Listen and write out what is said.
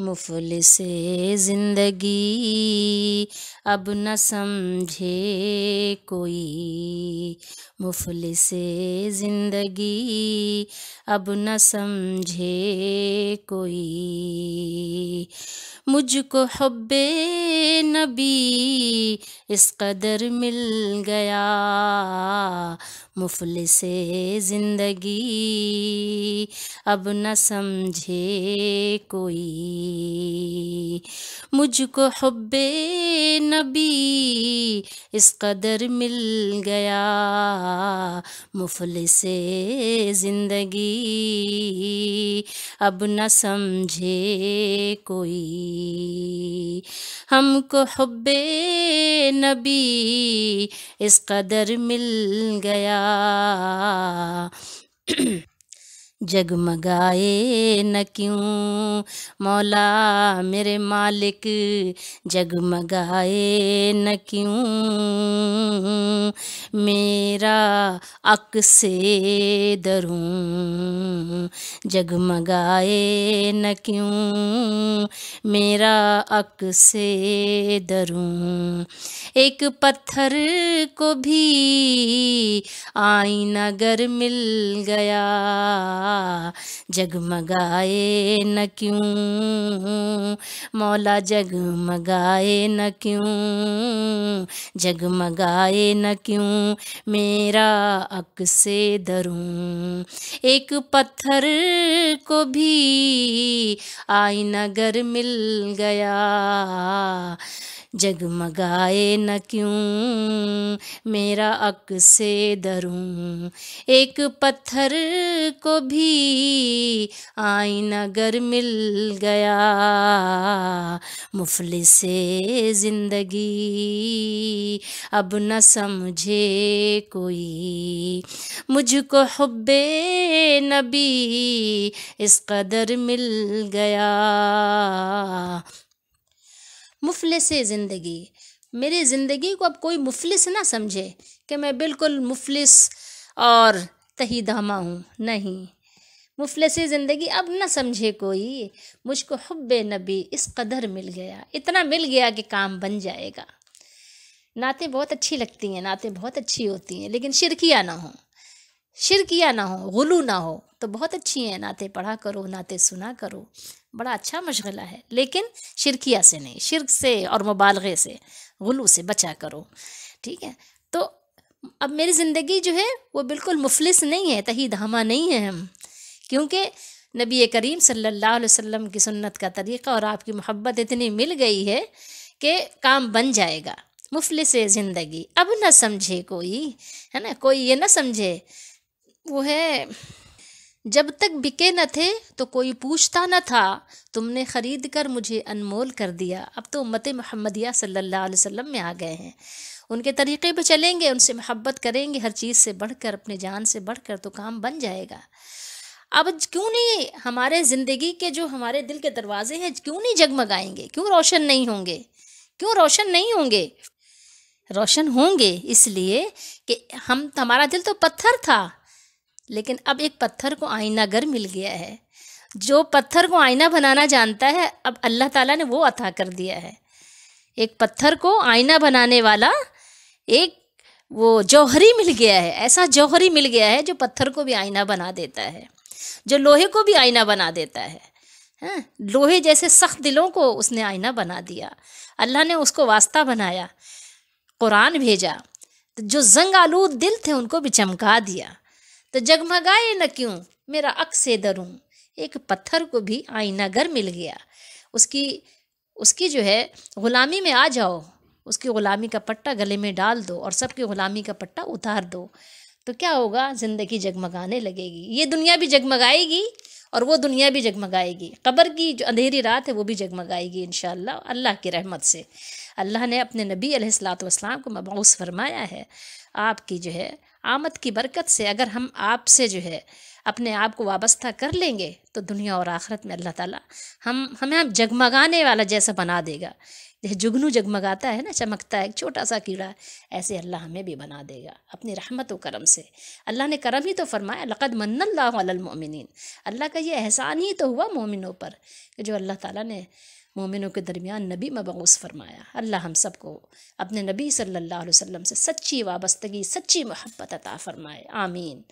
मुफल से ज़िंदगी अब न समझे कोई मुफल से ज़िंदगी अब न समझे कोई मुझको हब्बे नबी इस कदर मिल गया मुफल से ज़िंदगी अब न समझे कोई मुझको हब्बे नबी इस कदर मिल गया मुफल से ज़िंदगी अब न समझे कोई हमको हब्बे नबी इस कदर मिल गया जगमगाए न क्यों मौला मेरे मालिक जगमगाए न क्यों मेरा अक से डरूं जगमगाए न क्यों मेरा अक से डरूं एक पत्थर को भी आईना नगर मिल गया जगमगाए न क्यों मौला जगमगाए न क्यों जगमगाए न क्यों मेरा अक से दरूं एक पत्थर को भी आईना नगर मिल गया जगमगाए न क्यों मेरा अक से दरूं एक पत्थर को भी आईना गर मिल गया मुफलिस ज़िंदगी अब न समझे कोई मुझको हब्बे नबी इस कदर मिल गया से ज़िंदगी मेरी ज़िंदगी को अब कोई मुफलिस ना समझे कि मैं बिल्कुल मुफलिस और तही दामा हूँ नहीं मुफलिस ज़िंदगी अब ना समझे कोई मुझको हब्बे नबी इस कदर मिल गया इतना मिल गया कि काम बन जाएगा नातें बहुत अच्छी लगती हैं नातें बहुत अच्छी होती हैं लेकिन शिरकिया ना हो शिरकिया ना हो गुलू ना हो तो बहुत अच्छी हैं नाते पढ़ा करो नाते सुना करो बड़ा अच्छा मशगला है लेकिन शिरकिया से नहीं शिरक से और मुबालगे से गुलू से बचा करो ठीक है तो अब मेरी ज़िंदगी जो है वो बिल्कुल मुफलिस नहीं है तही धामा नहीं है हम क्योंकि नबी करीम सल्लल्लाहु अलैहि वसल्लम की सुन्नत का तरीक़ा और आपकी मोहब्बत इतनी मिल गई है कि काम बन जाएगा मुफलिस ज़िंदगी अब ना समझे कोई है ना कोई ये ना समझे वो है जब तक बिके न थे तो कोई पूछता न था तुमने ख़रीद कर मुझे अनमोल कर दिया अब तो उम्मत महमदिया सल्लल्लाहु अलैहि वसल्लम में आ गए हैं उनके तरीक़े पर चलेंगे उनसे मोहब्बत करेंगे हर चीज़ से बढ़कर अपने जान से बढ़कर तो काम बन जाएगा अब क्यों नहीं हमारे ज़िंदगी के जो हमारे दिल के दरवाजे हैं क्यों नहीं जगमगाएंगे क्यों रोशन नहीं होंगे क्यों रोशन नहीं होंगे रोशन होंगे इसलिए कि हम हमारा दिल तो पत्थर था लेकिन अब एक पत्थर को आईना घर मिल गया है जो पत्थर को आईना बनाना जानता है अब अल्लाह ताला ने वो अता कर दिया है एक पत्थर को आईना बनाने वाला एक वो जौहरी मिल गया है ऐसा जौहरी मिल गया है जो पत्थर को भी आईना बना देता है जो लोहे को भी आईना बना देता है हैं हाँ, लोहे जैसे सख्त दिलों को उसने आईना बना दिया अल्लाह ने उसको वास्ता बनाया कुरान भेजा तो जो जंग आलूद दिल थे उनको भी चमका दिया तो जगमगाए न क्यों मेरा अक्स दरूँ एक पत्थर को भी आईना घर मिल गया उसकी उसकी जो है ग़ुलामी में आ जाओ उसकी ग़ुलामी का पट्टा गले में डाल दो और सबकी ग़ुलामी का पट्टा उतार दो तो क्या होगा ज़िंदगी जगमगाने लगेगी ये दुनिया भी जगमगाएगी और वो दुनिया भी जगमगाएगी कब्र की जो अंधेरी रात है वो भी जगमगाएगी इन अल्लाह की रहमत से अल्लाह ने अपने नबी अलैहिस्सलाम को मबूस फरमाया है आपकी जो है आमद की बरकत से अगर हम आपसे जो है अपने आप को वाबस्ता कर लेंगे तो दुनिया और आखरत में अल्लाह ताला हम हमें आप जगमगाने वाला जैसा बना देगा जैसे जुगनू जगमगाता है ना चमकता है एक छोटा सा कीड़ा ऐसे अल्लाह हमें भी बना देगा अपनी रहमत व करम से अल्लाह ने करम ही तो फरमाया लक़द मन्नल्लामिन अल्लाह का ये एहसान ही तो हुआ मोमिनों पर कि जो अल्लाह ताला ने मोमिनों के दरमियान नबी मबूस फरमाया अल्लाह हम सबको अपने नबी सल्लल्लाहु अलैहि वसल्लम से सच्ची वाबस्तगी सच्ची मोहब्बत अता फरमाए आमीन